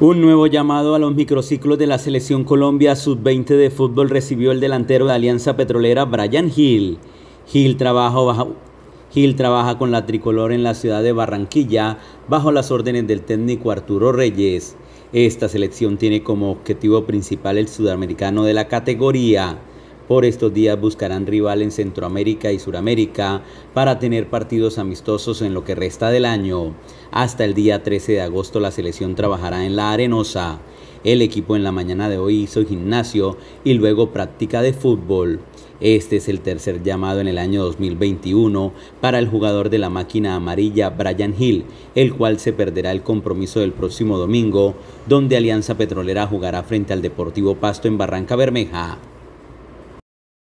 Un nuevo llamado a los microciclos de la Selección Colombia Sub-20 de fútbol recibió el delantero de Alianza Petrolera Brian Hill. Hill Hill trabaja con la tricolor en la ciudad de Barranquilla bajo las órdenes del técnico Arturo Reyes. Esta selección tiene como objetivo principal el sudamericano de la categoría. Por estos días buscarán rival en Centroamérica y Suramérica para tener partidos amistosos en lo que resta del año. Hasta el día 13 de agosto la selección trabajará en la Arenosa. El equipo en la mañana de hoy hizo gimnasio y luego práctica de fútbol. Este es el tercer llamado en el año 2021 para el jugador de la máquina amarilla Brian Hill, el cual se perderá el compromiso del próximo domingo, donde Alianza Petrolera jugará frente al Deportivo Pasto en Barranca Bermeja.